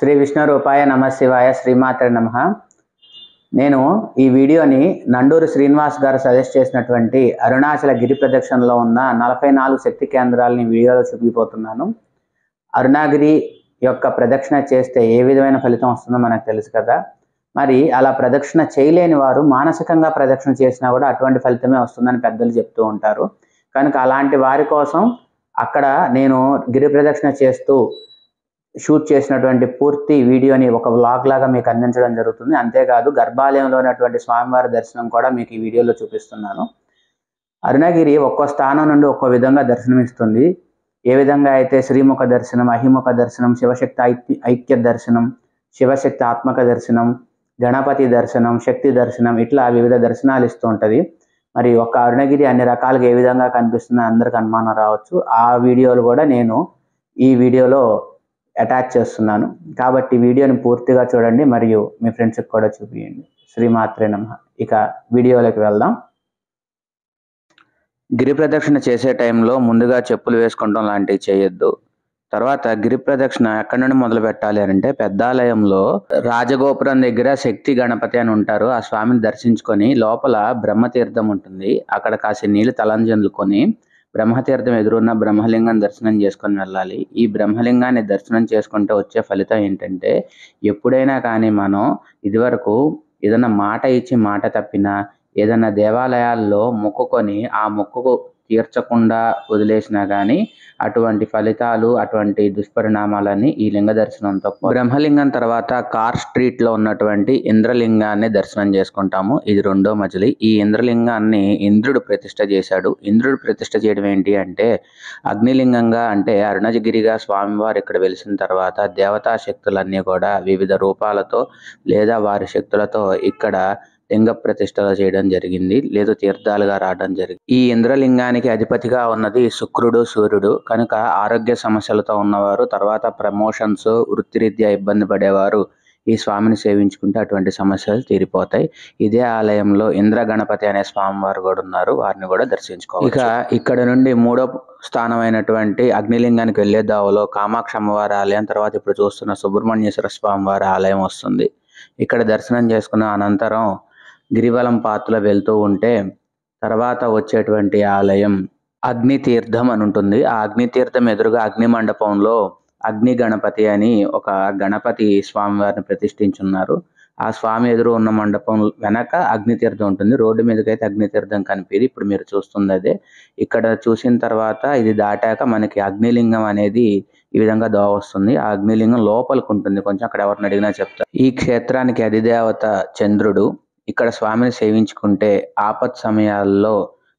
శ్రీ విష్ణు రూపాయ నమ శివాయ శ్రీమాత్ర నమ నేను ఈ వీడియోని నండూరు శ్రీనివాస్ గారు సజెస్ట్ చేసినటువంటి అరుణాచల గిరి ప్రదక్షిణలో ఉన్న నలభై నాలుగు శక్తి కేంద్రాలని వీడియోలో చూపిపోతున్నాను అరుణాగిరి యొక్క ప్రదక్షిణ చేస్తే ఏ విధమైన ఫలితం వస్తుందో మనకు తెలుసు కదా మరి అలా ప్రదక్షిణ చేయలేని వారు మానసికంగా ప్రదక్షిణ చేసినా కూడా అటువంటి ఫలితమే వస్తుందని పెద్దలు చెప్తూ ఉంటారు కనుక అలాంటి వారి కోసం అక్కడ నేను గిరి ప్రదక్షిణ చేస్తూ షూట్ చేసినటువంటి పూర్తి వీడియోని ఒక వ్లాగ్ లాగా మీకు అందించడం జరుగుతుంది అంతేకాదు గర్భాలయంలో ఉన్నటువంటి స్వామివారి దర్శనం కూడా మీకు ఈ వీడియోలో చూపిస్తున్నాను అరుణగిరి ఒక్కో స్థానం నుండి ఒక్కో విధంగా దర్శనమిస్తుంది ఏ విధంగా అయితే శ్రీముఖ దర్శనం అహిముఖ దర్శనం శివశక్తి ఐక్య ఐక్య దర్శనం శివశక్తి ఆత్మక దర్శనం గణపతి దర్శనం శక్తి దర్శనం ఇట్లా వివిధ దర్శనాలు ఇస్తూ ఉంటుంది మరి ఒక అరుణగిరి అన్ని రకాలుగా ఏ విధంగా కనిపిస్తుందో అందరికి అనుమానం రావచ్చు ఆ వీడియోలు కూడా నేను ఈ వీడియోలో అటాచ్ చేస్తున్నాను కాబట్టి వీడియోని పూర్తిగా చూడండి మరియు మీ ఫ్రెండ్స్కి కూడా చూపించండి శ్రీమాత్రే నమ ఇక వీడియోలోకి వెళ్దాం గిరి ప్రదక్షిణ చేసే టైంలో ముందుగా చెప్పులు వేసుకోవడం లాంటివి చేయొద్దు తర్వాత గిరి ప్రదక్షిణ ఎక్కడి నుండి మొదలు పెట్టాలి అంటే పెద్దాలయంలో రాజగోపురం దగ్గర శక్తి గణపతి అని ఉంటారు ఆ స్వామిని దర్శించుకొని లోపల బ్రహ్మతీర్థం ఉంటుంది అక్కడ కాసి నీళ్ళు తలంజల్లుకొని బ్రహ్మతీర్థం ఎదురున్న బ్రహ్మలింగం దర్శనం చేసుకొని వెళ్ళాలి ఈ బ్రహ్మలింగాన్ని దర్శనం చేసుకుంటే వచ్చే ఫలితం ఏంటంటే ఎప్పుడైనా కానీ మనం ఇదివరకు ఏదైనా మాట ఇచ్చి మాట తప్పినా ఏదైనా దేవాలయాల్లో మొక్కుకొని ఆ మొక్కుకు తీర్చకుండా వదిలేసినా కానీ అటువంటి ఫలితాలు అటువంటి దుష్పరిణామాలన్నీ ఈ లింగ దర్శనంతో బ్రహ్మలింగం తర్వాత కార్ స్ట్రీట్లో ఉన్నటువంటి ఇంద్రలింగాన్ని దర్శనం చేసుకుంటాము ఇది రెండో మజిలి ఈ ఇంద్రలింగాన్ని ఇంద్రుడు ప్రతిష్ట చేశాడు ఇంద్రుడు ప్రతిష్ట చేయడం ఏంటి అంటే అగ్నిలింగంగా అంటే అరుణజగిరిగా స్వామివారు ఇక్కడ వెలిసిన తర్వాత దేవతా శక్తులన్నీ కూడా వివిధ రూపాలతో లేదా వారి శక్తులతో ఇక్కడ లింగ ప్రతిష్టలు చేయడం జరిగింది లేదా తీర్థాలుగా రావడం జరిగింది ఈ ఇంద్రలింగానికి అధిపతిగా ఉన్నది శుక్రుడు సూర్యుడు కనుక ఆరోగ్య సమస్యలతో ఉన్నవారు తర్వాత ప్రమోషన్స్ వృత్తిరీత్యా ఇబ్బంది పడేవారు ఈ స్వామిని సేవించుకుంటే అటువంటి సమస్యలు తీరిపోతాయి ఇదే ఆలయంలో గణపతి అనే స్వామి వారు కూడా ఉన్నారు వారిని కూడా దర్శించుకోవాలి ఇక ఇక్కడ నుండి మూడో స్థానమైనటువంటి అగ్నిలింగానికి వెళ్ళే దావలో కామాక్షమ్మ అమ్మవారి ఆలయం తర్వాత ఇప్పుడు చూస్తున్న సుబ్రహ్మణ్యేశ్వర స్వామి వారి ఆలయం వస్తుంది ఇక్కడ దర్శనం చేసుకున్న అనంతరం గిరివలం పాత్ర వెళ్తూ ఉంటే తర్వాత వచ్చేటువంటి ఆలయం అగ్ని తీర్థం అని ఉంటుంది ఆ అగ్ని తీర్థం ఎదురుగా అగ్ని మండపంలో అగ్ని గణపతి అని ఒక గణపతి స్వామివారిని ప్రతిష్ఠించున్నారు ఆ స్వామి ఎదురు ఉన్న మండపం వెనక అగ్ని తీర్థం ఉంటుంది రోడ్డు మీదకైతే అగ్ని తీర్థం కనిపింది ఇప్పుడు మీరు చూస్తుంది అదే ఇక్కడ చూసిన తర్వాత ఇది దాటాక మనకి అగ్నిలింగం అనేది ఈ విధంగా దోవ వస్తుంది ఆ అగ్నిలింగం లోపలికి ఉంటుంది కొంచెం అక్కడ ఎవరిని అడిగినా చెప్తారు ఈ క్షేత్రానికి అధిదేవత చంద్రుడు ఇక్కడ స్వామిని సేవించుకుంటే ఆపత్ సమయాల్లో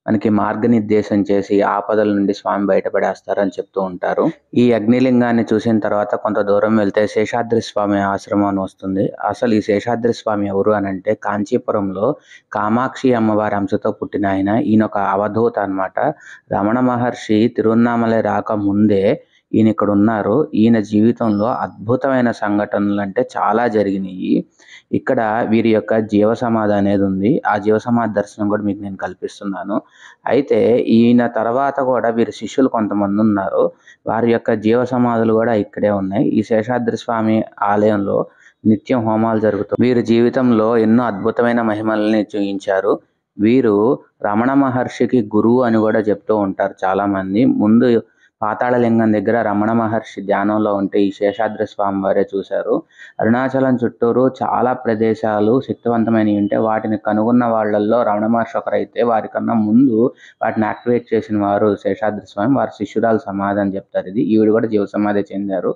మనకి మార్గనిర్దేశం చేసి ఆపదల నుండి స్వామి బయటపడేస్తారని చెప్తూ ఉంటారు ఈ అగ్నిలింగాన్ని చూసిన తర్వాత కొంత దూరం వెళ్తే శేషాద్రి స్వామి ఆశ్రమం అని వస్తుంది అసలు ఈ శేషాద్రి స్వామి ఎవరు అని అంటే కాంచీపురంలో కామాక్షి అమ్మవారి అంశతో పుట్టిన ఆయన ఈయన ఒక అవధూత అనమాట రమణ మహర్షి తిరువన్నామలై ముందే ఈయన ఇక్కడ ఉన్నారు ఈయన జీవితంలో అద్భుతమైన సంఘటనలు అంటే చాలా జరిగినాయి ఇక్కడ వీరి యొక్క జీవ సమాధి అనేది ఉంది ఆ జీవ సమాధి దర్శనం కూడా మీకు నేను కల్పిస్తున్నాను అయితే ఈయన తర్వాత కూడా వీరి శిష్యులు కొంతమంది ఉన్నారు వారి యొక్క జీవ సమాధులు కూడా ఇక్కడే ఉన్నాయి ఈ శేషాద్రి స్వామి ఆలయంలో నిత్యం హోమాలు జరుగుతాయి వీరి జీవితంలో ఎన్నో అద్భుతమైన మహిమల్ని చూపించారు వీరు రమణ మహర్షికి గురువు అని కూడా చెప్తూ ఉంటారు చాలామంది ముందు పాతాళలింగం దగ్గర రమణ మహర్షి ధ్యానంలో ఉంటే ఈ శేషాద్రి స్వామి వారే చూశారు అరుణాచలం చుట్టూరు చాలా ప్రదేశాలు శక్తివంతమైనవి ఉంటే వాటిని కనుగొన్న వాళ్ళల్లో రమణ మహర్షి ఒకరైతే వారికన్నా ముందు వాటిని యాక్టివేట్ చేసిన వారు శేషాద్రి స్వామి వారి శిష్యురాలు సమాధి అని చెప్తారు ఇది ఈవిడ కూడా జీవ సమాధి చెందారు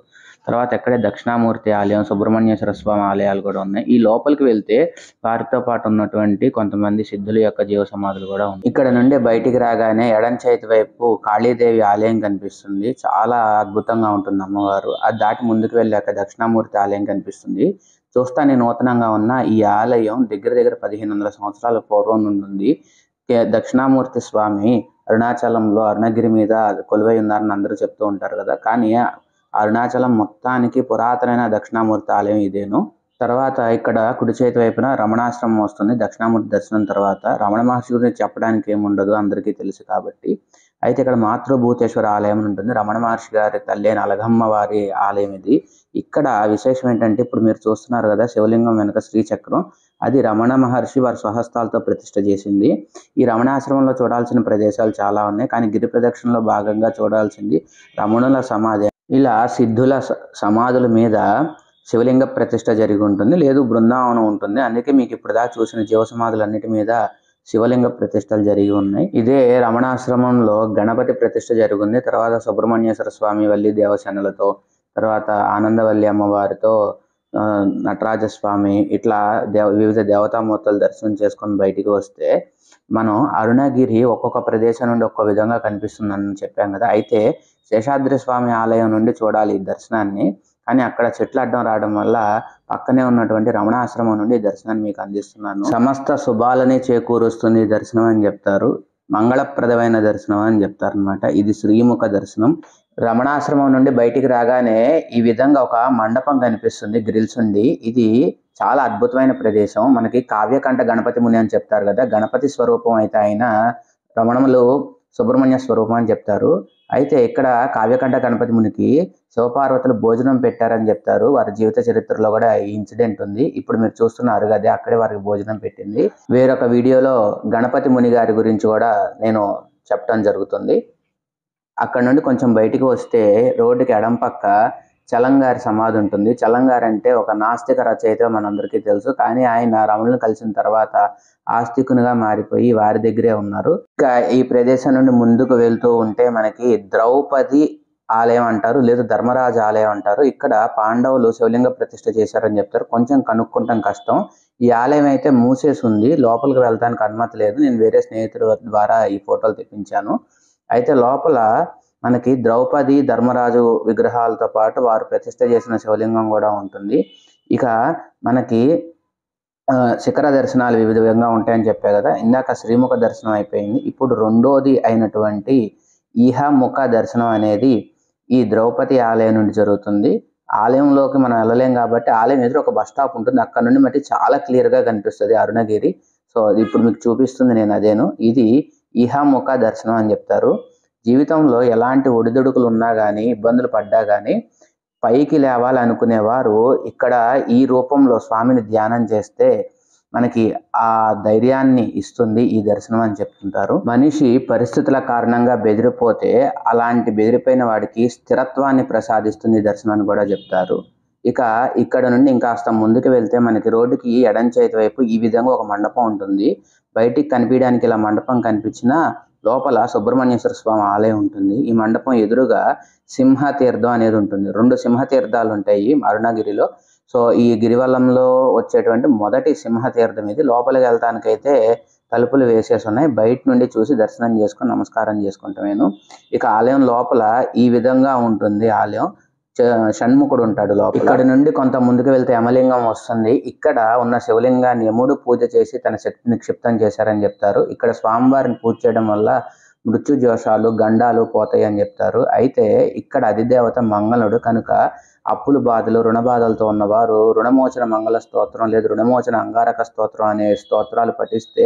తర్వాత ఎక్కడే దక్షిణామూర్తి ఆలయం సుబ్రహ్మణ్యేశ్వర స్వామి ఆలయాలు కూడా ఉన్నాయి ఈ లోపలికి వెళ్తే వారితో పాటు ఉన్నటువంటి కొంతమంది సిద్ధుల యొక్క జీవ సమాధులు కూడా ఉన్నాయి ఇక్కడ నుండి బయటికి రాగానే ఎడం చేతి వైపు కాళీదేవి ఆలయం కనిపిస్తుంది చాలా అద్భుతంగా ఉంటుంది అమ్మవారు అది దాటి ముందుకు వెళ్ళాక దక్షిణామూర్తి ఆలయం కనిపిస్తుంది చూస్తానే నూతనంగా ఉన్న ఈ ఆలయం దగ్గర దగ్గర పదిహేను వందల సంవత్సరాల పూర్వం నుండి ఉంది దక్షిణామూర్తి స్వామి అరుణాచలంలో అరుణగిరి మీద కొలువై ఉన్నారని అందరూ చెప్తూ ఉంటారు కదా కానీ అరుణాచలం మొత్తానికి పురాతనమైన దక్షిణామూర్తి ఆలయం ఇదేను తర్వాత ఇక్కడ కుడి చేతి వైపున రమణాశ్రమం వస్తుంది దక్షిణామూర్తి దర్శనం తర్వాత రమణ మహర్షి గురించి చెప్పడానికి ఏముండదు అందరికీ తెలుసు కాబట్టి అయితే ఇక్కడ మాతృభూతేశ్వర ఆలయం ఉంటుంది రమణ మహర్షి గారి తల్లి అయిన అలగమ్మ వారి ఆలయం ఇది ఇక్కడ విశేషం ఏంటంటే ఇప్పుడు మీరు చూస్తున్నారు కదా శివలింగం వెనుక శ్రీచక్రం అది రమణ మహర్షి వారి స్వహస్తాలతో ప్రతిష్ట చేసింది ఈ రమణాశ్రమంలో చూడాల్సిన ప్రదేశాలు చాలా ఉన్నాయి కానీ గిరి ప్రదక్షిణలో భాగంగా చూడాల్సింది రమణుల సమాధి ఇలా సిద్ధుల సమాధుల మీద శివలింగ ప్రతిష్ట జరిగి ఉంటుంది లేదు బృందావనం ఉంటుంది అందుకే మీకు ఇప్పుడు దాకా చూసిన జీవ సమాధులన్నిటి మీద శివలింగ ప్రతిష్టలు జరిగి ఉన్నాయి ఇదే రమణాశ్రమంలో గణపతి ప్రతిష్ట జరిగింది తర్వాత సుబ్రహ్మణ్యేశ్వర స్వామి వల్లి దేవసేనలతో తర్వాత ఆనందవల్లి అమ్మవారితో నటరాజస్వామి ఇట్లా దేవ వివిధ దేవతామూర్తులు దర్శనం చేసుకొని బయటికి వస్తే మనం అరుణగిరి ఒక్కొక్క ప్రదేశం నుండి ఒక్కొక్క విధంగా కనిపిస్తుందని చెప్పాం కదా అయితే శేషాద్రి స్వామి ఆలయం నుండి చూడాలి ఈ దర్శనాన్ని కానీ అక్కడ చెట్లు అడ్డం రావడం వల్ల పక్కనే ఉన్నటువంటి రమణాశ్రమం నుండి దర్శనాన్ని మీకు అందిస్తున్నాను సమస్త శుభాలని చేకూరుస్తుంది దర్శనం అని చెప్తారు మంగళప్రదమైన దర్శనం అని చెప్తారు అనమాట ఇది శ్రీముఖ దర్శనం రమణాశ్రమం నుండి బయటికి రాగానే ఈ విధంగా ఒక మండపం కనిపిస్తుంది గ్రిల్స్ ఉండి ఇది చాలా అద్భుతమైన ప్రదేశం మనకి కావ్యకంఠ గణపతి ముని అని చెప్తారు కదా గణపతి స్వరూపం అయితే ఆయన రమణములు సుబ్రహ్మణ్య స్వరూపం అని చెప్తారు అయితే ఇక్కడ కావ్యకంఠ గణపతి మునికి శివపార్వతులు భోజనం పెట్టారని చెప్తారు వారి జీవిత చరిత్రలో కూడా ఈ ఇన్సిడెంట్ ఉంది ఇప్పుడు మీరు చూస్తున్నారు కదా అక్కడే వారికి భోజనం పెట్టింది వేరొక వీడియోలో గణపతి ముని గారి గురించి కూడా నేను చెప్పడం జరుగుతుంది అక్కడ నుండి కొంచెం బయటికి వస్తే రోడ్డుకి ఎడం పక్క చలంగారి సమాధి ఉంటుంది చలంగారి అంటే ఒక నాస్తిక రచయిత మనందరికీ తెలుసు కానీ ఆయన రమణులను కలిసిన తర్వాత ఆస్తికునిగా మారిపోయి వారి దగ్గరే ఉన్నారు ఇంకా ఈ ప్రదేశం నుండి ముందుకు వెళ్తూ ఉంటే మనకి ద్రౌపది ఆలయం అంటారు లేదా ధర్మరాజ ఆలయం అంటారు ఇక్కడ పాండవులు శివలింగ ప్రతిష్ట చేశారని చెప్తారు కొంచెం కనుక్కుంటాం కష్టం ఈ ఆలయం అయితే మూసేసి ఉంది లోపలికి వెళ్ళడానికి అనుమతి లేదు నేను వేరే స్నేహితుల ద్వారా ఈ ఫోటోలు తెప్పించాను అయితే లోపల మనకి ద్రౌపది ధర్మరాజు విగ్రహాలతో పాటు వారు ప్రతిష్ట చేసిన శివలింగం కూడా ఉంటుంది ఇక మనకి శిఖర దర్శనాలు వివిధ విధంగా ఉంటాయని చెప్పే కదా ఇందాక శ్రీముఖ దర్శనం అయిపోయింది ఇప్పుడు రెండోది అయినటువంటి ఈహముఖ దర్శనం అనేది ఈ ద్రౌపది ఆలయం నుండి జరుగుతుంది ఆలయంలోకి మనం వెళ్ళలేం కాబట్టి ఆలయం ఎదురు ఒక బస్ స్టాప్ ఉంటుంది అక్కడ నుండి మట్టి చాలా క్లియర్గా కనిపిస్తుంది అరుణగిరి సో ఇప్పుడు మీకు చూపిస్తుంది నేను అదేను ఇది ఈహాముఖ దర్శనం అని చెప్తారు జీవితంలో ఎలాంటి ఒడిదుడుకులు ఉన్నా కానీ ఇబ్బందులు పడ్డా కానీ పైకి లేవాలనుకునేవారు ఇక్కడ ఈ రూపంలో స్వామిని ధ్యానం చేస్తే మనకి ఆ ధైర్యాన్ని ఇస్తుంది ఈ దర్శనం అని చెప్తుంటారు మనిషి పరిస్థితుల కారణంగా బెదిరిపోతే అలాంటి బెదిరిపోయిన వాడికి స్థిరత్వాన్ని ప్రసాదిస్తుంది దర్శనం అని కూడా చెప్తారు ఇక ఇక్కడ నుండి ఇంకాస్త ముందుకు వెళ్తే మనకి రోడ్డుకి ఎడం చేతి వైపు ఈ విధంగా ఒక మండపం ఉంటుంది బయటికి కనిపించడానికి ఇలా మండపం కనిపించినా లోపల సుబ్రహ్మణ్యేశ్వర స్వామి ఆలయం ఉంటుంది ఈ మండపం ఎదురుగా సింహతీర్థం అనేది ఉంటుంది రెండు సింహతీర్థాలు ఉంటాయి అరుణగిరిలో సో ఈ గిరివలంలో వచ్చేటువంటి మొదటి సింహతీర్థం ఇది లోపలికి వెళ్తానికైతే తలుపులు వేసేసి ఉన్నాయి బయట నుండి చూసి దర్శనం చేసుకుని నమస్కారం చేసుకుంటాం నేను ఇక ఆలయం లోపల ఈ విధంగా ఉంటుంది ఆలయం షణ్ముఖుడు ఉంటాడు లోపల ఇక్కడ నుండి కొంత ముందుకు వెళ్తే యమలింగం వస్తుంది ఇక్కడ ఉన్న శివలింగాన్ని యముడు పూజ చేసి తన శక్తి నిక్షిప్తం చేశారని చెప్తారు ఇక్కడ స్వామివారిని పూజ చేయడం వల్ల మృత్యు జోషాలు గండాలు పోతాయి అని చెప్తారు అయితే ఇక్కడ అధిదేవత మంగళుడు కనుక అప్పులు బాధలు రుణ బాధలతో ఉన్నవారు రుణమోచన మంగళ స్తోత్రం లేదు రుణమోచన అంగారక స్తోత్రం అనే స్తోత్రాలు పఠిస్తే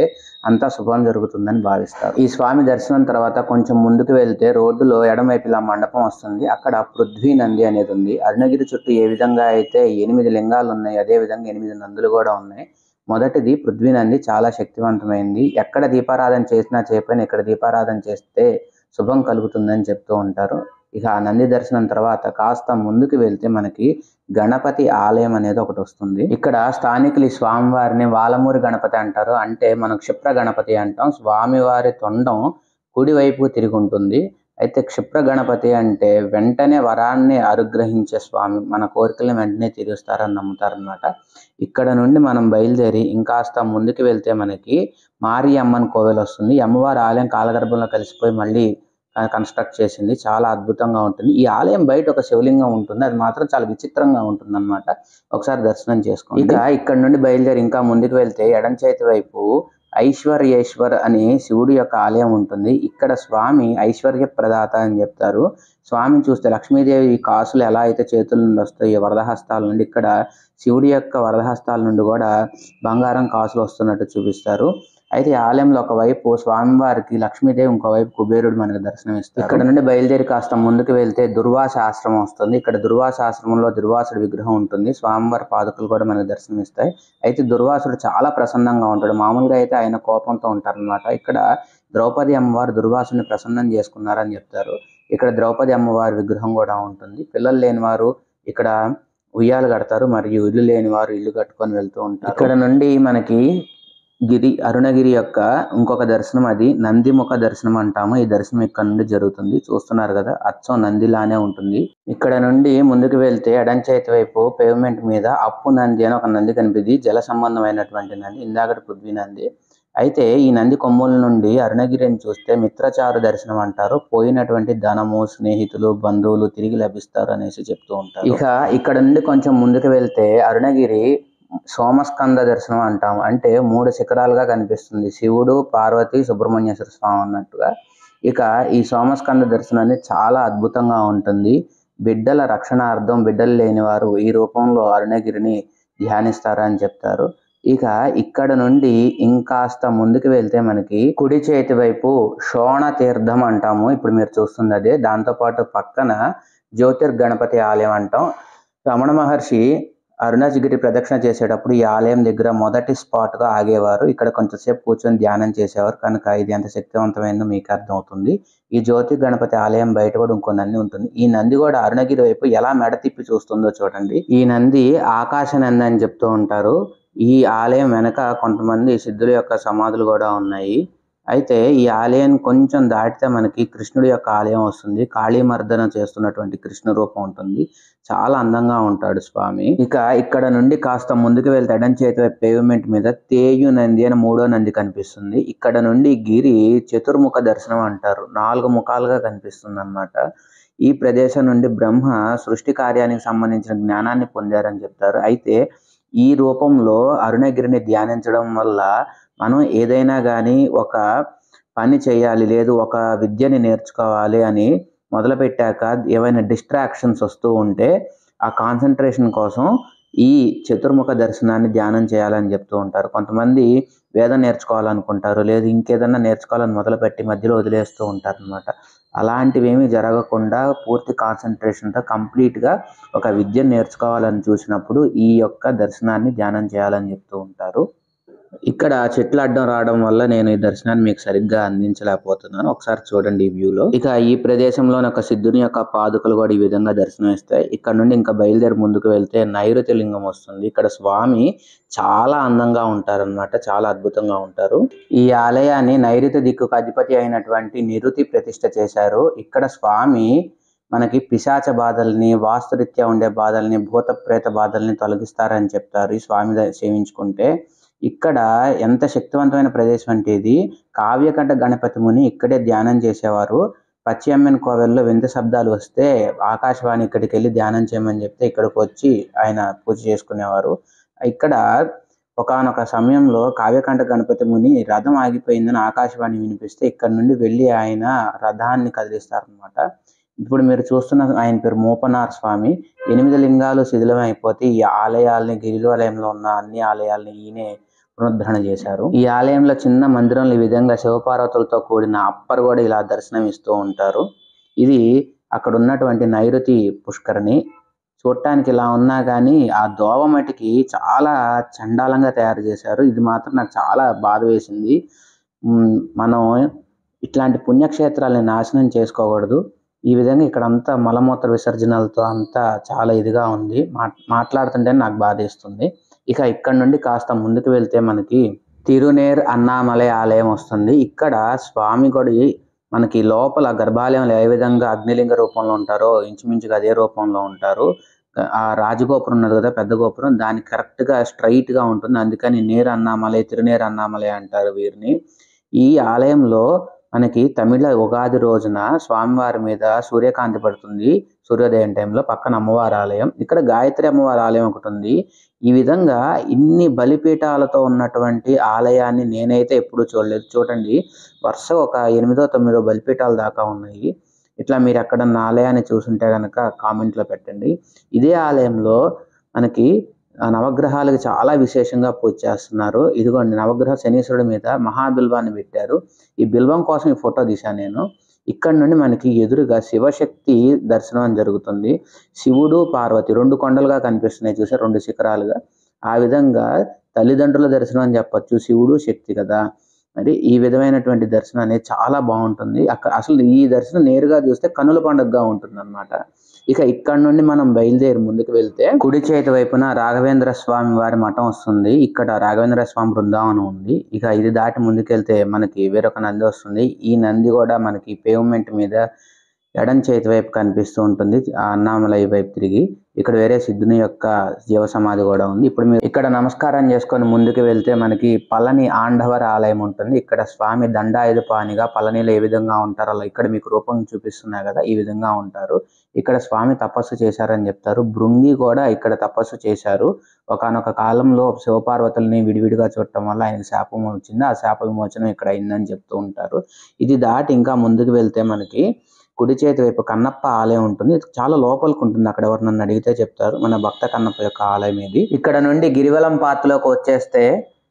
అంతా శుభం జరుగుతుందని భావిస్తారు ఈ స్వామి దర్శనం తర్వాత కొంచెం ముందుకు వెళ్తే రోడ్డులో ఎడమైపు ఇలా మండపం వస్తుంది అక్కడ పృథ్వీ నంది అనేది ఉంది అరుణగిరి చుట్టూ ఏ విధంగా అయితే ఎనిమిది లింగాలు ఉన్నాయి అదే విధంగా ఎనిమిది నందులు కూడా ఉన్నాయి మొదటిది పృథ్వీ నంది చాలా శక్తివంతమైంది ఎక్కడ దీపారాధన చేసినా చేపని ఇక్కడ దీపారాధన చేస్తే శుభం కలుగుతుందని చెప్తూ ఉంటారు ఇక ఆ నంది దర్శనం తర్వాత కాస్త ముందుకు వెళ్తే మనకి గణపతి ఆలయం అనేది ఒకటి వస్తుంది ఇక్కడ స్థానికులు ఈ స్వామివారిని వాలమూరి గణపతి అంటారు అంటే మనం క్షిప్ర గణపతి అంటాం స్వామివారి తొండం కుడివైపు తిరిగి ఉంటుంది అయితే క్షిప్ర గణపతి అంటే వెంటనే వరాన్ని అనుగ్రహించే స్వామి మన కోరికలను వెంటనే తీరుస్తారని నమ్ముతారనమాట ఇక్కడ నుండి మనం బయలుదేరి ఇంకాస్త ముందుకు వెళ్తే మనకి మారి అమ్మన్ కోవెలు వస్తుంది అమ్మవారి ఆలయం కాలగర్భంలో కలిసిపోయి మళ్ళీ కన్స్ట్రక్ట్ చేసింది చాలా అద్భుతంగా ఉంటుంది ఈ ఆలయం బయట ఒక శివలింగం ఉంటుంది అది మాత్రం చాలా విచిత్రంగా ఉంటుంది అనమాట ఒకసారి దర్శనం చేసుకోండి ఇక ఇక్కడ నుండి బయలుదేరి ఇంకా ముందుకు వెళ్తే ఎడం చేతి వైపు ఐశ్వర్యేశ్వర్ అనే శివుడి యొక్క ఆలయం ఉంటుంది ఇక్కడ స్వామి ఐశ్వర్య ప్రదాత అని చెప్తారు స్వామి చూస్తే లక్ష్మీదేవి కాసులు ఎలా అయితే చేతుల నుండి వస్తాయో వరదహస్తాల నుండి ఇక్కడ శివుడి యొక్క వరదహస్తాల నుండి కూడా బంగారం కాసులు వస్తున్నట్టు చూపిస్తారు అయితే ఈ ఆలయంలో ఒకవైపు స్వామివారికి లక్ష్మీదేవి ఇంకోవైపు కుబేరుడు మనకు దర్శనం ఇస్తారు ఇక్కడ నుండి బయలుదేరి కాస్త ముందుకు వెళ్తే దుర్వాస ఆశ్రమం వస్తుంది ఇక్కడ దుర్వాస ఆశ్రమంలో దుర్వాసుడు విగ్రహం ఉంటుంది స్వామివారి పాదుకులు కూడా మనకు దర్శనం ఇస్తాయి అయితే దుర్వాసుడు చాలా ప్రసన్నంగా ఉంటాడు మామూలుగా అయితే ఆయన కోపంతో ఉంటారనమాట ఇక్కడ ద్రౌపది అమ్మవారు దుర్వాసుని ప్రసన్నం చేసుకున్నారని చెప్తారు ఇక్కడ ద్రౌపది అమ్మవారి విగ్రహం కూడా ఉంటుంది పిల్లలు లేని వారు ఇక్కడ ఉయ్యాలు కడతారు మరియు ఇల్లు లేని వారు ఇల్లు కట్టుకొని వెళ్తూ ఉంటారు ఇక్కడ నుండి మనకి గిరి అరుణగిరి యొక్క ఇంకొక దర్శనం అది నందిముఖ దర్శనం అంటాము ఈ దర్శనం ఇక్కడ నుండి జరుగుతుంది చూస్తున్నారు కదా అచ్చం నందిలానే ఉంటుంది ఇక్కడ నుండి ముందుకు వెళ్తే ఎడం చేతి వైపు పేమెంట్ మీద అప్పు నంది అని ఒక నంది కనిపిది జల సంబంధమైనటువంటి నంది ఇందాకటి పృథ్వీ నంది అయితే ఈ నంది కొమ్ముల నుండి అరుణగిరిని చూస్తే మిత్రచారు దర్శనం అంటారు పోయినటువంటి ధనము స్నేహితులు బంధువులు తిరిగి లభిస్తారు అనేసి చెప్తూ ఉంటారు ఇక ఇక్కడ నుండి కొంచెం ముందుకు వెళ్తే అరుణగిరి సోమస్కంద దర్శనం అంటాం అంటే మూడు శిఖరాలుగా కనిపిస్తుంది శివుడు పార్వతి సుబ్రహ్మణ్యేశ్వర స్వామి అన్నట్టుగా ఇక ఈ సోమస్కంద దర్శనాన్ని చాలా అద్భుతంగా ఉంటుంది బిడ్డల రక్షణార్థం బిడ్డలు లేని వారు ఈ రూపంలో అరుణగిరిని ధ్యానిస్తారని చెప్తారు ఇక ఇక్కడ నుండి ఇంకాస్త ముందుకు వెళ్తే మనకి కుడి చేతి వైపు శోణ తీర్థం అంటాము ఇప్పుడు మీరు చూస్తుంది అదే దాంతోపాటు పక్కన జ్యోతిర్గణపతి ఆలయం అంటాం రమణ మహర్షి అరుణాజిగిరి ప్రదక్షిణ చేసేటప్పుడు ఈ ఆలయం దగ్గర మొదటి స్పాట్గా ఆగేవారు ఇక్కడ కొంచెంసేపు కూర్చొని ధ్యానం చేసేవారు కనుక ఇది ఎంత శక్తివంతమైందో మీకు అర్థమవుతుంది ఈ జ్యోతి గణపతి ఆలయం బయట కూడా ఇంకో నంది ఉంటుంది ఈ నంది కూడా అరుణగిరి వైపు ఎలా మెడ తిప్పి చూస్తుందో చూడండి ఈ నంది ఆకాశ నంది అని చెప్తూ ఉంటారు ఈ ఆలయం వెనక కొంతమంది సిద్ధుల యొక్క సమాధులు కూడా ఉన్నాయి అయితే ఈ ఆలయం కొంచెం దాటితే మనకి కృష్ణుడి యొక్క ఆలయం వస్తుంది కాళీమర్దన చేస్తున్నటువంటి కృష్ణ రూపం ఉంటుంది చాలా అందంగా ఉంటాడు స్వామి ఇక ఇక్కడ నుండి కాస్త ముందుకు వెళ్తే ఎడం చేతి పేవ్మెంట్ మీద తేయు నంది అని మూడో నంది కనిపిస్తుంది ఇక్కడ నుండి గిరి చతుర్ముఖ దర్శనం అంటారు నాలుగు ముఖాలుగా కనిపిస్తుంది అనమాట ఈ ప్రదేశం నుండి బ్రహ్మ సృష్టి కార్యానికి సంబంధించిన జ్ఞానాన్ని పొందారని చెప్తారు అయితే ఈ రూపంలో అరుణగిరిని ధ్యానించడం వల్ల మనం ఏదైనా కానీ ఒక పని చేయాలి లేదు ఒక విద్యని నేర్చుకోవాలి అని మొదలుపెట్టాక ఏవైనా డిస్ట్రాక్షన్స్ వస్తూ ఉంటే ఆ కాన్సన్ట్రేషన్ కోసం ఈ చతుర్ముఖ దర్శనాన్ని ధ్యానం చేయాలని చెప్తూ ఉంటారు కొంతమంది వేదం నేర్చుకోవాలనుకుంటారు లేదు ఇంకేదన్నా నేర్చుకోవాలని మొదలుపెట్టి మధ్యలో వదిలేస్తూ ఉంటారు అనమాట అలాంటివేమి జరగకుండా పూర్తి కాన్సన్ట్రేషన్తో కంప్లీట్గా ఒక విద్యను నేర్చుకోవాలని చూసినప్పుడు ఈ యొక్క దర్శనాన్ని ధ్యానం చేయాలని చెప్తూ ఉంటారు ఇక్కడ చెట్లు అడ్డం రావడం వల్ల నేను ఈ దర్శనాన్ని మీకు సరిగ్గా అందించలేకపోతున్నాను ఒకసారి చూడండి ఈ వ్యూలో ఇక ఈ ప్రదేశంలోని ఒక సిద్ధుని యొక్క పాదుకలు కూడా ఈ విధంగా దర్శనం ఇస్తాయి ఇక్కడ నుండి ఇంకా బయలుదేరి ముందుకు వెళ్తే నైరుతి లింగం వస్తుంది ఇక్కడ స్వామి చాలా అందంగా ఉంటారనమాట చాలా అద్భుతంగా ఉంటారు ఈ ఆలయాన్ని నైరుతి దిక్కుకు అధిపతి అయినటువంటి నిరుతి ప్రతిష్ట చేశారు ఇక్కడ స్వామి మనకి పిశాచ బాధల్ని వాస్తురీత్యా ఉండే బాధల్ని భూత ప్రేత బాధల్ని తొలగిస్తారని చెప్తారు ఈ స్వామి సేవించుకుంటే ఇక్కడ ఎంత శక్తివంతమైన ప్రదేశం అంటే ఇది కావ్యకంఠ గణపతి ముని ఇక్కడే ధ్యానం చేసేవారు పచ్చి అమ్మన్ కోవెల్లో వింత శబ్దాలు వస్తే ఆకాశవాణి ఇక్కడికి వెళ్ళి ధ్యానం చేయమని చెప్తే ఇక్కడికి వచ్చి ఆయన పూజ చేసుకునేవారు ఇక్కడ ఒకనొక సమయంలో కావ్యకంఠ గణపతి ముని రథం ఆగిపోయిందని ఆకాశవాణి వినిపిస్తే ఇక్కడ నుండి వెళ్ళి ఆయన రథాన్ని కదిలిస్తారనమాట ఇప్పుడు మీరు చూస్తున్న ఆయన పేరు మోపనార్ స్వామి ఎనిమిది లింగాలు శిథిలం అయిపోతే ఈ ఆలయాల్ని గిరిజాలయంలో ఉన్న అన్ని ఆలయాల్ని ఈయనే పునరుద్ధరణ చేశారు ఈ ఆలయంలో చిన్న మందిరంలో ఈ విధంగా శివపార్వతులతో కూడిన అప్పర్ కూడా ఇలా దర్శనం ఇస్తూ ఉంటారు ఇది అక్కడ ఉన్నటువంటి నైరుతి పుష్కరిణి చూడటానికి ఇలా ఉన్నా కానీ ఆ దోవ మటికి చాలా చండాలంగా తయారు చేశారు ఇది మాత్రం నాకు చాలా బాధ వేసింది మనం ఇట్లాంటి పుణ్యక్షేత్రాలని నాశనం చేసుకోకూడదు ఈ విధంగా ఇక్కడ అంతా మలమూత్ర విసర్జనలతో అంతా చాలా ఇదిగా ఉంది మాట్లాడుతుంటే నాకు బాధేస్తుంది ఇక ఇక్కడ నుండి కాస్త ముందుకు వెళ్తే మనకి తిరునేర్ అన్నామలై ఆలయం వస్తుంది ఇక్కడ స్వామి గుడి మనకి లోపల గర్భాలయంలో ఏ విధంగా అగ్నిలింగ రూపంలో ఉంటారో ఇంచుమించుగా అదే రూపంలో ఉంటారు ఆ రాజగోపురం ఉన్నది కదా పెద్ద గోపురం దాని కరెక్ట్గా స్ట్రైట్గా ఉంటుంది అందుకని నేరు అన్నామలై తిరునేరు అన్నామలై అంటారు వీరిని ఈ ఆలయంలో మనకి తమిళ ఉగాది రోజున స్వామివారి మీద సూర్యకాంతి పడుతుంది సూర్యోదయం టైంలో పక్కన అమ్మవారి ఆలయం ఇక్కడ గాయత్రి అమ్మవారి ఆలయం ఒకటి ఉంది ఈ విధంగా ఇన్ని బలిపీఠాలతో ఉన్నటువంటి ఆలయాన్ని నేనైతే ఎప్పుడు చూడలేదు చూడండి వరుస ఒక ఎనిమిదో తొమ్మిదో బలిపీఠాల దాకా ఉన్నాయి ఇట్లా మీరు ఎక్కడన్నా ఆలయాన్ని చూసుంటే కనుక కామెంట్లో పెట్టండి ఇదే ఆలయంలో మనకి నవగ్రహాలకు చాలా విశేషంగా పూజ చేస్తున్నారు ఇదిగోండి నవగ్రహ శనీశ్వరుడి మీద మహాబిల్వాన్ని పెట్టారు ఈ బిల్వం కోసం ఈ ఫోటో తీశాను నేను ఇక్కడ నుండి మనకి ఎదురుగా శివశక్తి దర్శనం జరుగుతుంది శివుడు పార్వతి రెండు కొండలుగా కనిపిస్తున్నాయి చూసారు రెండు శిఖరాలుగా ఆ విధంగా తల్లిదండ్రుల దర్శనం అని చెప్పచ్చు శివుడు శక్తి కదా మరి ఈ విధమైనటువంటి దర్శనం అనేది చాలా బాగుంటుంది అక్కడ అసలు ఈ దర్శనం నేరుగా చూస్తే కనుల పండుగగా ఉంటుంది అనమాట ఇక ఇక్కడ నుండి మనం బయలుదేరి ముందుకు వెళ్తే కుడి చేతి వైపున రాఘవేంద్ర స్వామి వారి మఠం వస్తుంది ఇక్కడ రాఘవేంద్ర స్వామి బృందావనం ఉంది ఇక ఇది దాటి ముందుకెళ్తే మనకి వేరొక నంది వస్తుంది ఈ నంది కూడా మనకి పేవ్మెంట్ మీద ఎడం చేతి వైపు కనిపిస్తూ ఉంటుంది ఆ అన్నామలై వైపు తిరిగి ఇక్కడ వేరే సిద్ధుని యొక్క జీవ సమాధి కూడా ఉంది ఇప్పుడు మీరు ఇక్కడ నమస్కారం చేసుకొని ముందుకు వెళ్తే మనకి పళని ఆండవర ఆలయం ఉంటుంది ఇక్కడ స్వామి దండాయుధ పానిగా పళనిలో ఏ విధంగా ఉంటారో అలా ఇక్కడ మీకు రూపం చూపిస్తున్నాయి కదా ఈ విధంగా ఉంటారు ఇక్కడ స్వామి తపస్సు చేశారని చెప్తారు భృంగి కూడా ఇక్కడ తపస్సు చేశారు ఒకనొక కాలంలో శివపార్వతుల్ని విడివిడిగా చూడటం వల్ల ఆయన శాపం వచ్చింది ఆ శాప విమోచనం ఇక్కడ అయిందని చెప్తూ ఉంటారు ఇది దాటి ఇంకా ముందుకు వెళ్తే మనకి కుడి చేతి వైపు కన్నప్ప ఆలయం ఉంటుంది చాలా లోపలికి ఉంటుంది అక్కడ ఎవరు నన్ను అడిగితే చెప్తారు మన భక్త కన్నప్ప యొక్క ఆలయం ఇది ఇక్కడ నుండి గిరివలం పాత్రలోకి వచ్చేస్తే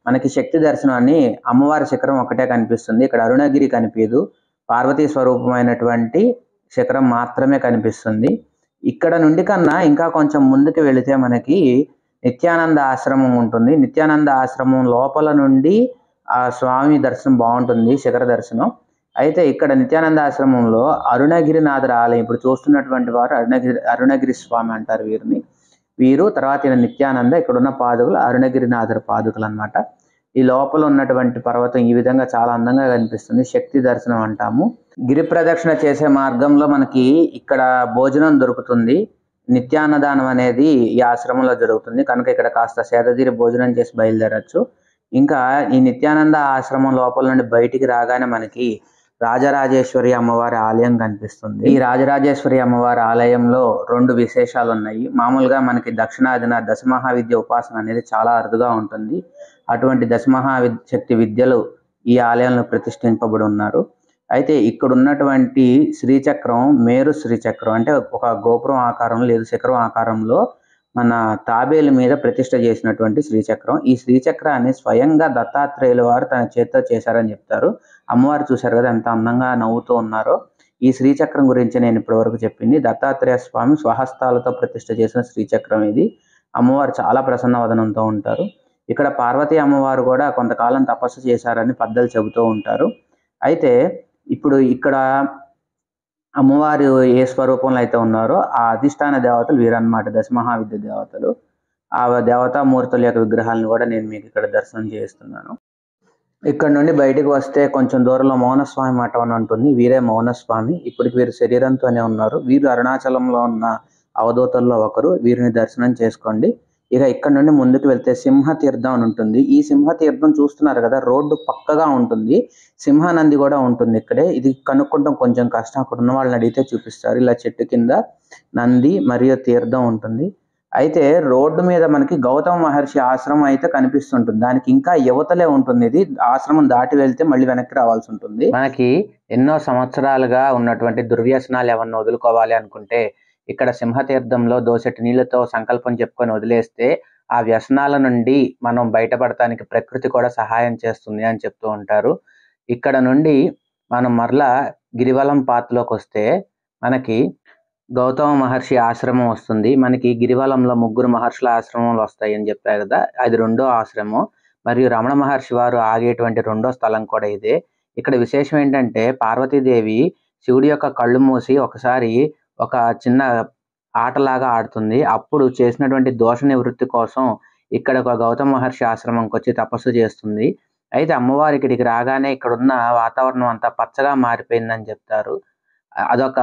మనకి శక్తి దర్శనాన్ని అమ్మవారి శిఖరం ఒకటే కనిపిస్తుంది ఇక్కడ అరుణగిరి కనిపించదు పార్వతీ స్వరూపమైనటువంటి శిఖరం మాత్రమే కనిపిస్తుంది ఇక్కడ నుండి కన్నా ఇంకా కొంచెం ముందుకు వెళితే మనకి నిత్యానంద ఆశ్రమం ఉంటుంది నిత్యానంద ఆశ్రమం లోపల నుండి ఆ స్వామి దర్శనం బాగుంటుంది శిఖర దర్శనం అయితే ఇక్కడ నిత్యానంద ఆశ్రమంలో అరుణగిరినాథుల ఆలయం ఇప్పుడు చూస్తున్నటువంటి వారు అరుణగిరి అరుణగిరి స్వామి అంటారు వీరిని వీరు తర్వాత నిత్యానంద ఇక్కడ ఉన్న పాదుకులు అరుణగిరినాథుల పాదుకులు అనమాట ఈ లోపల ఉన్నటువంటి పర్వతం ఈ విధంగా చాలా అందంగా కనిపిస్తుంది శక్తి దర్శనం అంటాము గిరి ప్రదక్షిణ చేసే మార్గంలో మనకి ఇక్కడ భోజనం దొరుకుతుంది నిత్యాన్నదానం అనేది ఈ ఆశ్రమంలో జరుగుతుంది కనుక ఇక్కడ కాస్త సేదతీరి భోజనం చేసి బయలుదేరచ్చు ఇంకా ఈ నిత్యానంద ఆశ్రమం లోపల నుండి బయటికి రాగానే మనకి రాజరాజేశ్వరి అమ్మవారి ఆలయం కనిపిస్తుంది ఈ రాజరాజేశ్వరి అమ్మవారి ఆలయంలో రెండు విశేషాలు ఉన్నాయి మామూలుగా మనకి దక్షిణాదిన దశమహావిద్య ఉపాసన అనేది చాలా అరుదుగా ఉంటుంది అటువంటి దశమహా శక్తి విద్యలు ఈ ఆలయంలో ప్రతిష్ఠింపబడి ఉన్నారు అయితే ఇక్కడ ఉన్నటువంటి శ్రీచక్రం మేరు శ్రీచక్రం అంటే ఒక గోపురం ఆకారం లేదు శిఖరం ఆకారంలో మన తాబేలు మీద ప్రతిష్ట చేసినటువంటి శ్రీచక్రం ఈ శ్రీచక్రాన్ని స్వయంగా దత్తాత్రేయుల వారు తన చేత్తో చేశారని చెప్తారు అమ్మవారు చూశారు కదా ఎంత అందంగా నవ్వుతూ ఉన్నారో ఈ శ్రీచక్రం గురించి నేను ఇప్పటివరకు చెప్పింది దత్తాత్రేయ స్వామి స్వహస్తాలతో ప్రతిష్ట చేసిన శ్రీచక్రం ఇది అమ్మవారు చాలా ప్రసన్న వదనంతో ఉంటారు ఇక్కడ పార్వతీ అమ్మవారు కూడా కొంతకాలం తపస్సు చేశారని పెద్దలు చెబుతూ ఉంటారు అయితే ఇప్పుడు ఇక్కడ అమ్మవారు ఏ స్వరూపంలో అయితే ఉన్నారో ఆ అధిష్టాన దేవతలు వీరన్నమాట దశ మహావిద్య దేవతలు ఆ దేవతామూర్తుల యొక్క విగ్రహాలను కూడా నేను మీకు ఇక్కడ దర్శనం చేస్తున్నాను ఇక్కడ నుండి బయటకు వస్తే కొంచెం దూరంలో మౌనస్వామి మఠం ఉంటుంది వీరే మౌనస్వామి ఇప్పటికి వీరు శరీరంతోనే ఉన్నారు వీరు అరుణాచలంలో ఉన్న అవధూతల్లో ఒకరు వీరిని దర్శనం చేసుకోండి ఇక ఇక్కడ నుండి ముందుకు వెళ్తే సింహతీర్థం అని ఉంటుంది ఈ సింహతీర్థం చూస్తున్నారు కదా రోడ్డు పక్కగా ఉంటుంది సింహానంది కూడా ఉంటుంది ఇక్కడే ఇది కనుక్కోవడం కొంచెం కష్టం అక్కడ ఉన్న వాళ్ళని అడిగితే చూపిస్తారు ఇలా చెట్టు కింద నంది మరియు తీర్థం ఉంటుంది అయితే రోడ్డు మీద మనకి గౌతమ మహర్షి ఆశ్రమం అయితే కనిపిస్తుంటుంది దానికి ఇంకా యువతలే ఉంటుంది ఇది ఆశ్రమం దాటి వెళ్తే మళ్ళీ వెనక్కి రావాల్సి ఉంటుంది మనకి ఎన్నో సంవత్సరాలుగా ఉన్నటువంటి దుర్వ్యసనాలు ఏమన్నా వదులుకోవాలి అనుకుంటే ఇక్కడ సింహతీర్థంలో దోసెటి నీళ్ళతో సంకల్పం చెప్పుకొని వదిలేస్తే ఆ వ్యసనాల నుండి మనం బయటపడటానికి ప్రకృతి కూడా సహాయం చేస్తుంది అని చెప్తూ ఉంటారు ఇక్కడ నుండి మనం మరలా గిరివలం పాత్రలోకి వస్తే మనకి గౌతమ మహర్షి ఆశ్రమం వస్తుంది మనకి గిరివలంలో ముగ్గురు మహర్షుల ఆశ్రమంలో వస్తాయి అని చెప్పారు కదా అది రెండో ఆశ్రమం మరియు రమణ మహర్షి వారు ఆగేటువంటి రెండో స్థలం కూడా ఇదే ఇక్కడ విశేషం ఏంటంటే పార్వతీదేవి శివుడి యొక్క కళ్ళు మూసి ఒకసారి ఒక చిన్న ఆటలాగా ఆడుతుంది అప్పుడు చేసినటువంటి దోష నివృత్తి కోసం ఇక్కడ ఒక గౌతమ మహర్షి ఆశ్రమంకి వచ్చి తపస్సు చేస్తుంది అయితే అమ్మవారు ఇక్కడికి రాగానే ఇక్కడున్న వాతావరణం అంతా పచ్చగా మారిపోయిందని చెప్తారు అదొక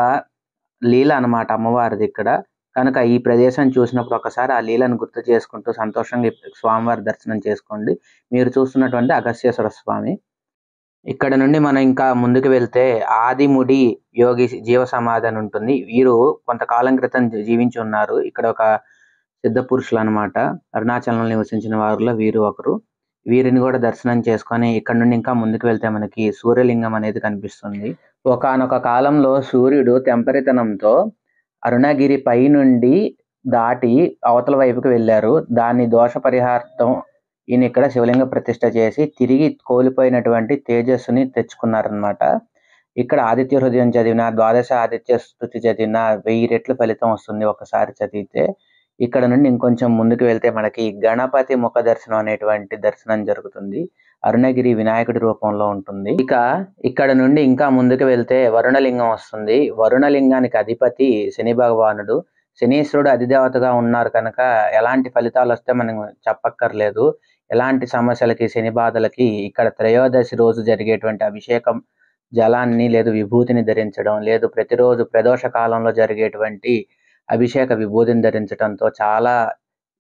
లీల అనమాట అమ్మవారిది ఇక్కడ కనుక ఈ ప్రదేశం చూసినప్పుడు ఒకసారి ఆ లీలను గుర్తు చేసుకుంటూ సంతోషంగా స్వామివారి దర్శనం చేసుకోండి మీరు చూస్తున్నటువంటి అగస్యేశ్వర స్వామి ఇక్కడ నుండి మనం ఇంకా ముందుకు వెళ్తే ఆదిముడి యోగి జీవ సమాధి అని ఉంటుంది వీరు కొంతకాలం క్రితం జీవించి ఉన్నారు ఇక్కడ ఒక సిద్ధ పురుషులు అనమాట అరుణాచలంలో నివసించిన వారిలో వీరు ఒకరు వీరిని కూడా దర్శనం చేసుకొని ఇక్కడ నుండి ఇంకా ముందుకు వెళ్తే మనకి సూర్యలింగం అనేది కనిపిస్తుంది ఒకనొక కాలంలో సూర్యుడు తెంపరితనంతో అరుణగిరి పై నుండి దాటి అవతల వైపుకి వెళ్ళారు దాన్ని దోష పరిహార్థం ఈయన ఇక్కడ శివలింగ ప్రతిష్ట చేసి తిరిగి కోల్పోయినటువంటి తేజస్సుని తెచ్చుకున్నారనమాట ఇక్కడ ఆదిత్య హృదయం చదివిన ద్వాదశ ఆదిత్య స్థుతి చదివిన వెయ్యి రెట్లు ఫలితం వస్తుంది ఒకసారి చదివితే ఇక్కడ నుండి ఇంకొంచెం ముందుకు వెళ్తే మనకి గణపతి ముఖ దర్శనం అనేటువంటి దర్శనం జరుగుతుంది అరుణగిరి వినాయకుడి రూపంలో ఉంటుంది ఇక ఇక్కడ నుండి ఇంకా ముందుకు వెళ్తే వరుణలింగం వస్తుంది వరుణలింగానికి అధిపతి శని భగవానుడు శనీశ్వరుడు అధిదేవతగా ఉన్నారు కనుక ఎలాంటి ఫలితాలు వస్తే మనం చెప్పక్కర్లేదు ఎలాంటి సమస్యలకి శని బాధలకి ఇక్కడ త్రయోదశి రోజు జరిగేటువంటి అభిషేకం జలాన్ని లేదు విభూతిని ధరించడం లేదు ప్రతిరోజు ప్రదోష కాలంలో జరిగేటువంటి అభిషేక విభూతిని ధరించడంతో చాలా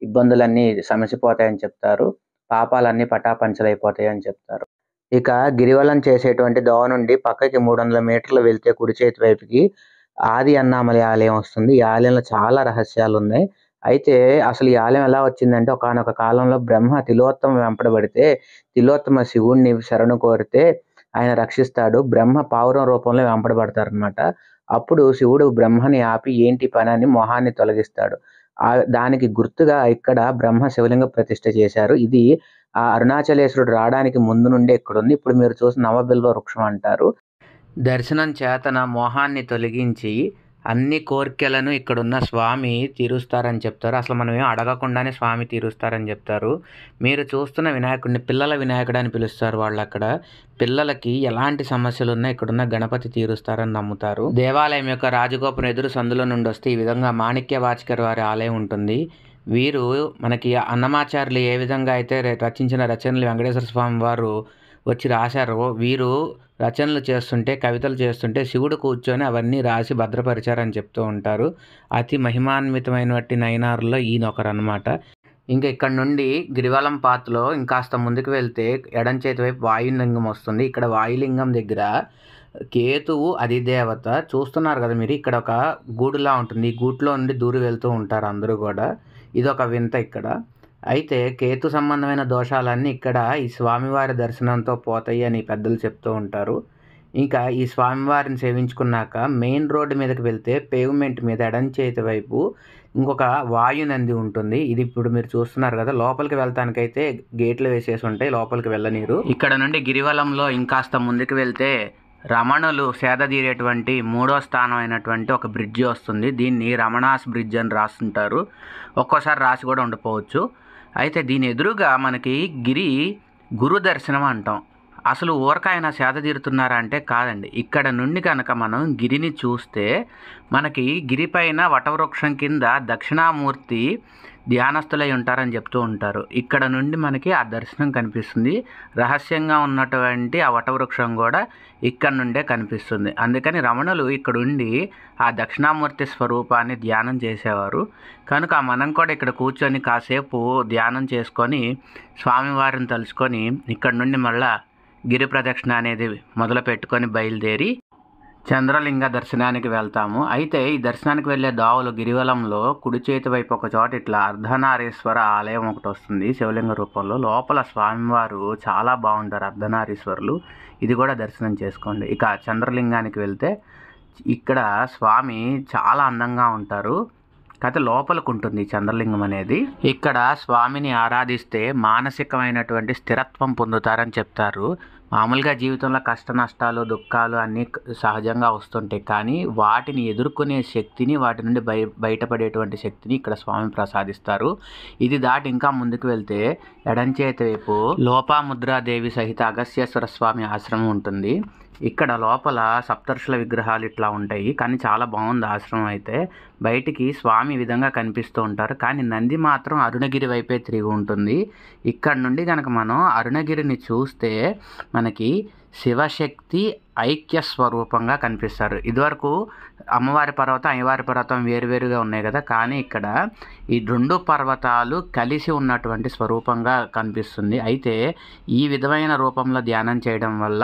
ఇబ్బందులన్నీ సమసిపోతాయని చెప్తారు పాపాలన్నీ పటాపంచలైపోతాయని చెప్తారు ఇక గిరివలం చేసేటువంటి దోవ నుండి పక్కకి మూడు వందల మీటర్లు వెళ్తే కుడి చేతి వైపుకి ఆది అన్నామలి ఆలయం వస్తుంది ఈ ఆలయంలో చాలా రహస్యాలు ఉన్నాయి అయితే అసలు ఈ ఆలయం ఎలా వచ్చిందంటే ఒకనొక కాలంలో బ్రహ్మ తిలోత్తమ వెంపడబడితే తిలోత్తమ శివుణ్ణి శరణు కోరితే ఆయన రక్షిస్తాడు బ్రహ్మ పావురం రూపంలో వెంపడబడతారనమాట అప్పుడు శివుడు బ్రహ్మని ఆపి ఏంటి పని అని మొహాన్ని తొలగిస్తాడు దానికి గుర్తుగా ఇక్కడ బ్రహ్మ శివలింగ ప్రతిష్ట చేశారు ఇది ఆ అరుణాచలేశ్వరుడు రావడానికి ముందు నుండే ఇక్కడ ఉంది ఇప్పుడు మీరు చూసి నవబిల్వ వృక్షం అంటారు దర్శనం చేతన మోహాన్ని తొలగించి అన్ని కోరికలను ఇక్కడున్న స్వామి తీరుస్తారని చెప్తారు అసలు మనం ఏం అడగకుండానే స్వామి తీరుస్తారని చెప్తారు మీరు చూస్తున్న వినాయకుడిని పిల్లల వినాయకుడు అని పిలుస్తారు వాళ్ళు అక్కడ పిల్లలకి ఎలాంటి సమస్యలు ఉన్నా ఇక్కడున్న గణపతి తీరుస్తారని నమ్ముతారు దేవాలయం యొక్క రాజగోపురం ఎదురు సందులో నుండి వస్తే ఈ విధంగా మాణిక్య వాచకర్ వారి ఆలయం ఉంటుంది వీరు మనకి అన్నమాచార్యులు ఏ విధంగా అయితే రచించిన రచనలు వెంకటేశ్వర స్వామి వారు వచ్చి రాశారో వీరు రచనలు చేస్తుంటే కవితలు చేస్తుంటే శివుడు కూర్చొని అవన్నీ రాసి భద్రపరిచారని చెప్తూ ఉంటారు అతి మహిమాన్వితమైన నయనారులో ఈయన అనమాట ఇంకా ఇక్కడ నుండి గిరివలం పాత్రలో ఇంకాస్త ముందుకు వెళ్తే ఎడం చేతి వైపు వాయులింగం వస్తుంది ఇక్కడ వాయులింగం దగ్గర కేతువు అధిదేవత చూస్తున్నారు కదా మీరు ఇక్కడ ఒక గూడులా ఉంటుంది ఈ గూట్లో నుండి దూరి వెళ్తూ ఉంటారు అందరూ కూడా ఇది ఒక వింత ఇక్కడ అయితే కేతు సంబంధమైన దోషాలన్నీ ఇక్కడ ఈ స్వామివారి దర్శనంతో పోతాయి అని పెద్దలు చెప్తూ ఉంటారు ఇంకా ఈ స్వామివారిని సేవించుకున్నాక మెయిన్ రోడ్డు మీదకి వెళ్తే పేవ్మెంట్ మీద ఎడం చేతి వైపు ఇంకొక వాయు నంది ఉంటుంది ఇది ఇప్పుడు మీరు చూస్తున్నారు కదా లోపలికి వెళ్తానికైతే గేట్లు వేసేసి ఉంటాయి లోపలికి వెళ్ళనీరు ఇక్కడ నుండి గిరివలంలో ఇంకాస్త ముందుకు వెళ్తే రమణులు సేద తీరేటువంటి మూడో స్థానం అయినటువంటి ఒక బ్రిడ్జి వస్తుంది దీన్ని రమణాస్ బ్రిడ్జ్ అని రాస్తుంటారు ఒక్కోసారి రాసి కూడా ఉండిపోవచ్చు అయితే దీని ఎదురుగా మనకి గిరి గురు దర్శనం అంటాం అసలు ఊరకాయన సేద తీరుతున్నారా అంటే కాదండి ఇక్కడ నుండి కనుక మనం గిరిని చూస్తే మనకి గిరిపైన వటవృక్షం కింద దక్షిణామూర్తి ధ్యానస్థులై ఉంటారని చెప్తూ ఉంటారు ఇక్కడ నుండి మనకి ఆ దర్శనం కనిపిస్తుంది రహస్యంగా ఉన్నటువంటి ఆ వటవృక్షం కూడా ఇక్కడ నుండే కనిపిస్తుంది అందుకని రమణులు ఇక్కడ ఉండి ఆ దక్షిణామూర్తి స్వరూపాన్ని ధ్యానం చేసేవారు కనుక మనం కూడా ఇక్కడ కూర్చొని కాసేపు ధ్యానం చేసుకొని స్వామివారిని తలుచుకొని ఇక్కడ నుండి మళ్ళా గిరి ప్రదక్షిణ అనేది మొదలు పెట్టుకొని బయలుదేరి చంద్రలింగ దర్శనానికి వెళ్తాము అయితే ఈ దర్శనానికి వెళ్ళే దావులు గిరివలంలో కుడి చేతి వైపు ఒక చోట ఇట్లా అర్ధనారీశ్వర ఆలయం ఒకటి వస్తుంది శివలింగ రూపంలో లోపల స్వామివారు చాలా బాగుంటారు అర్ధనారీశ్వరులు ఇది కూడా దర్శనం చేసుకోండి ఇక చంద్రలింగానికి వెళ్తే ఇక్కడ స్వామి చాలా అందంగా ఉంటారు కథ లోపలకు ఉంటుంది చంద్రలింగం అనేది ఇక్కడ స్వామిని ఆరాధిస్తే మానసికమైనటువంటి స్థిరత్వం పొందుతారని చెప్తారు మామూలుగా జీవితంలో కష్ట నష్టాలు దుఃఖాలు అన్నీ సహజంగా వస్తుంటాయి కానీ వాటిని ఎదుర్కొనే శక్తిని వాటి నుండి బయ బయటపడేటువంటి శక్తిని ఇక్కడ స్వామి ప్రసాదిస్తారు ఇది దాటి ఇంకా ముందుకు వెళ్తే ఎడంచేతి వైపు లోపాముద్రాదేవి సహిత అగస్యేశ్వర స్వామి ఆశ్రమం ఉంటుంది ఇక్కడ లోపల సప్తర్షుల విగ్రహాలు ఇట్లా ఉంటాయి కానీ చాలా బాగుంది ఆశ్రమం అయితే బయటికి స్వామి విధంగా కనిపిస్తూ ఉంటారు కానీ నంది మాత్రం అరుణగిరి వైపే తిరిగి ఉంటుంది ఇక్కడ నుండి కనుక మనం అరుణగిరిని చూస్తే మనకి శివశక్తి ఐక్య స్వరూపంగా కనిపిస్తారు ఇదివరకు అమ్మవారి పర్వతం అయ్యవారి పర్వతం వేరువేరుగా ఉన్నాయి కదా కానీ ఇక్కడ ఈ రెండు పర్వతాలు కలిసి ఉన్నటువంటి స్వరూపంగా కనిపిస్తుంది అయితే ఈ విధమైన రూపంలో ధ్యానం చేయడం వల్ల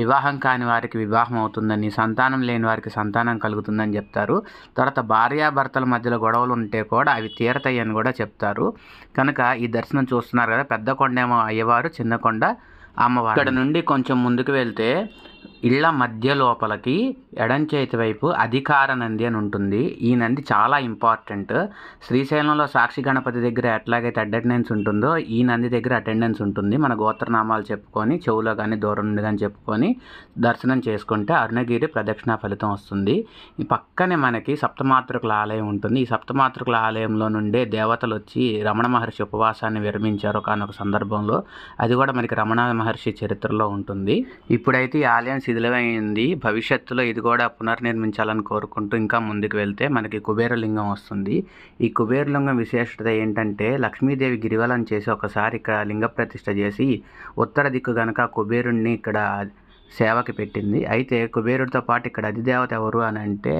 వివాహం కాని వారికి వివాహం అవుతుందని సంతానం లేని వారికి సంతానం కలుగుతుందని చెప్తారు తర్వాత భార్యాభర్తల మధ్యలో గొడవలు ఉంటే కూడా అవి తీరతాయని కూడా చెప్తారు కనుక ఈ దర్శనం చూస్తున్నారు కదా పెద్ద కొండేమో అయ్యవారు చిన్న కొండ అమ్మవారు ఇక్కడ నుండి కొంచెం ముందుకు వెళ్తే ఇళ్ళ మధ్య లోపలికి ఎడం చేతి వైపు అధికార నంది అని ఉంటుంది ఈ నంది చాలా ఇంపార్టెంట్ శ్రీశైలంలో సాక్షి గణపతి దగ్గర ఎట్లాగైతే అటెండెన్స్ ఉంటుందో ఈ నంది దగ్గర అటెండెన్స్ ఉంటుంది మన గోత్రనామాలు చెప్పుకొని చెవులో కానీ దూరం నుండి కానీ చెప్పుకొని దర్శనం చేసుకుంటే అరుణగిరి ప్రదక్షిణ ఫలితం వస్తుంది ఈ పక్కనే మనకి సప్తమాతృకుల ఆలయం ఉంటుంది ఈ సప్తమాతృకుల ఆలయంలో నుండే దేవతలు వచ్చి రమణ మహర్షి ఉపవాసాన్ని విరమించారు ఒక సందర్భంలో అది కూడా మనకి రమణ మహర్షి చరిత్రలో ఉంటుంది ఇప్పుడైతే ఈ ఆలయం శిథిలమైంది భవిష్యత్తులో ఇది కూడా పునర్నిర్మించాలని కోరుకుంటూ ఇంకా ముందుకు వెళ్తే మనకి కుబేరలింగం వస్తుంది ఈ కుబేరలింగం విశేషత ఏంటంటే లక్ష్మీదేవి గిరివలం చేసి ఒకసారి ఇక్కడ లింగ ప్రతిష్ట చేసి ఉత్తర దిక్కు గనక కుబేరుణ్ణి ఇక్కడ సేవకి పెట్టింది అయితే కుబేరుడితో పాటు ఇక్కడ అధిదేవత ఎవరు అని అంటే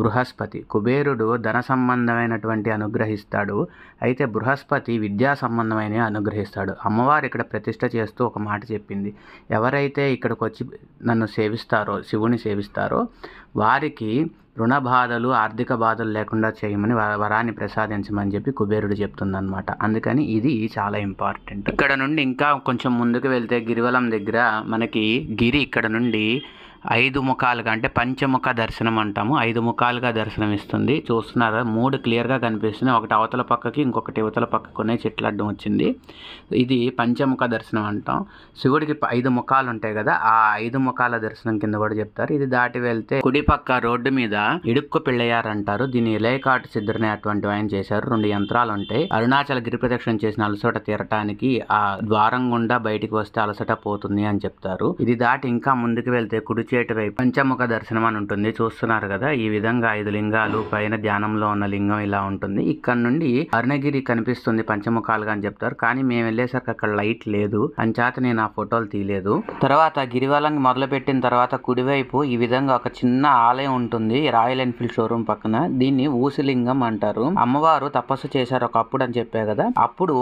బృహస్పతి కుబేరుడు ధన సంబంధమైనటువంటి అనుగ్రహిస్తాడు అయితే బృహస్పతి విద్యా సంబంధమైన అనుగ్రహిస్తాడు అమ్మవారు ఇక్కడ ప్రతిష్ట చేస్తూ ఒక మాట చెప్పింది ఎవరైతే ఇక్కడికి వచ్చి నన్ను సేవిస్తారో శివుని సేవిస్తారో వారికి రుణ బాధలు ఆర్థిక బాధలు లేకుండా చేయమని వరాన్ని ప్రసాదించమని చెప్పి కుబేరుడు చెప్తుందనమాట అందుకని ఇది చాలా ఇంపార్టెంట్ ఇక్కడ నుండి ఇంకా కొంచెం ముందుకు వెళ్తే గిరివలం దగ్గర మనకి గిరి ఇక్కడ నుండి ఐదు ముఖాలుగా అంటే పంచముఖ దర్శనం అంటాము ఐదు ముఖాలుగా దర్శనం ఇస్తుంది చూస్తున్నారా మూడు క్లియర్గా కనిపిస్తుంది ఒకటి అవతల పక్కకి ఇంకొకటి ఇవతల పక్కకు ఉన్నాయి చెట్లు అడ్డం వచ్చింది ఇది పంచముఖ దర్శనం అంటాం శివుడికి ఐదు ముఖాలు ఉంటాయి కదా ఆ ఐదు ముఖాల దర్శనం కింద కూడా చెప్తారు ఇది దాటి వెళ్తే కుడి పక్క రోడ్డు మీద ఇడుక్కు పెళ్ళయ్యారంటారు అంటారు దీని ఇలయకాటు సిద్ధుని అటువంటి ఆయన చేశారు రెండు యంత్రాలు ఉంటాయి అరుణాచల గిరి ప్రదక్షిణ చేసిన అలసట తీరటానికి ఆ ద్వారం గుండా బయటికి వస్తే అలసట పోతుంది అని చెప్తారు ఇది దాటి ఇంకా ముందుకు వెళ్తే కుడి చేటివైపు పంచముఖ దర్శనం అని ఉంటుంది చూస్తున్నారు కదా ఈ విధంగా ఐదు లింగాలు పైన ధ్యానంలో ఉన్న లింగం ఇలా ఉంటుంది ఇక్కడ నుండి అరుణగిరి కనిపిస్తుంది పంచముఖాలుగా అని చెప్తారు కానీ మేము వెళ్ళేసరికి అక్కడ లైట్ లేదు అని చేత నేను ఆ ఫోటోలు తీయలేదు తర్వాత గిరివలంగి మొదలుపెట్టిన తర్వాత కుడివైపు ఈ విధంగా ఒక చిన్న ఆలయం ఉంటుంది రాయల్ ఎన్ఫీల్డ్ షోరూమ్ పక్కన దీన్ని ఊసిలింగం అంటారు అమ్మవారు తపస్సు చేశారు ఒకప్పుడు అని చెప్పారు కదా అప్పుడు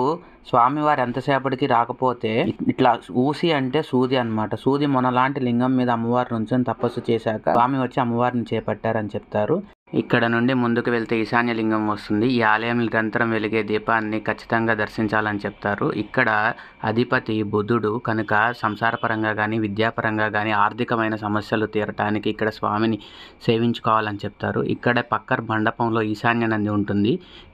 స్వామివారు ఎంతసేపటికి రాకపోతే ఇట్లా ఊసి అంటే సూది అనమాట సూది లాంటి లింగం మీద అమ్మవారు నుంచి తపస్సు చేశాక స్వామి వచ్చి అమ్మవారిని చేపట్టారని చెప్తారు ఇక్కడ నుండి ముందుకు వెళ్తే ఈశాన్యలింగం వస్తుంది ఈ ఆలయం నిరంతరం వెలిగే దీపాన్ని ఖచ్చితంగా దర్శించాలని చెప్తారు ఇక్కడ అధిపతి బుధుడు కనుక సంసారపరంగా కానీ విద్యాపరంగా కానీ ఆర్థికమైన సమస్యలు తీరటానికి ఇక్కడ స్వామిని సేవించుకోవాలని చెప్తారు ఇక్కడ పక్కన మండపంలో ఈశాన్య నంది ఉంటుంది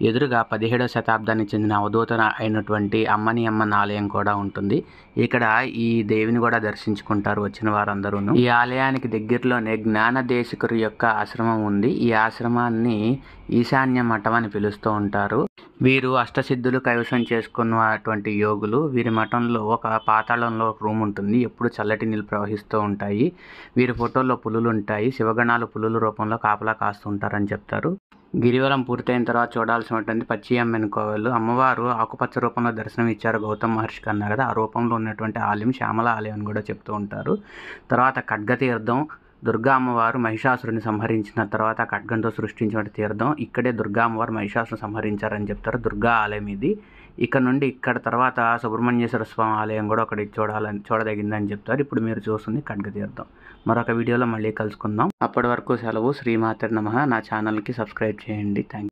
ఎదురుగా పదిహేడవ శతాబ్దానికి చెందిన అవధూతన అయినటువంటి అమ్మని అమ్మన్ ఆలయం కూడా ఉంటుంది ఇక్కడ ఈ దేవిని కూడా దర్శించుకుంటారు వచ్చిన వారందరూ ఈ ఆలయానికి దగ్గరలోనే జ్ఞాన దేశకురు యొక్క ఆశ్రమం ఉంది ఈ ఆశ్రమాన్ని ఈశాన్య మఠం అని పిలుస్తూ ఉంటారు వీరు అష్టసిద్ధులు కైవసం చేసుకున్నటువంటి యోగులు వీరి మఠంలో ఒక పాతాళంలో ఒక రూమ్ ఉంటుంది ఎప్పుడు చల్లటి నీళ్ళు ప్రవహిస్తూ ఉంటాయి వీరి ఫోటోల్లో పులులు ఉంటాయి శివగణాలు పులుల రూపంలో కాపలా కాస్తూ ఉంటారని చెప్తారు గిరివలం పూర్తయిన తర్వాత చూడాల్సినటువంటి పచ్చి అమ్మని కోవెలు అమ్మవారు ఆకుపచ్చ రూపంలో దర్శనం ఇచ్చారు గౌతమ్ మహర్షికి అన్నారు కదా ఆ రూపంలో ఉన్నటువంటి ఆలయం శ్యామల ఆలయం అని కూడా చెప్తూ ఉంటారు తర్వాత తీర్థం దుర్గా అమ్మవారు మహిషాసురుని సంహరించిన తర్వాత ఖడ్గంతో సృష్టించిన తీర్థం ఇక్కడే దుర్గా అమ్మవారు మహిషాసురుని సంహరించారని చెప్తారు దుర్గా ఆలయం ఇది ఇక్కడ నుండి ఇక్కడ తర్వాత సుబ్రహ్మణ్యేశ్వర స్వామి ఆలయం కూడా ఒకటి చూడాలని చూడదగిందని చెప్తారు ఇప్పుడు మీరు చూస్తుంది ఖడ్గ తీర్థం మరొక వీడియోలో మళ్ళీ కలుసుకుందాం అప్పటి వరకు సెలవు శ్రీమాతర్ నమ నా ఛానల్కి సబ్స్క్రైబ్ చేయండి థ్యాంక్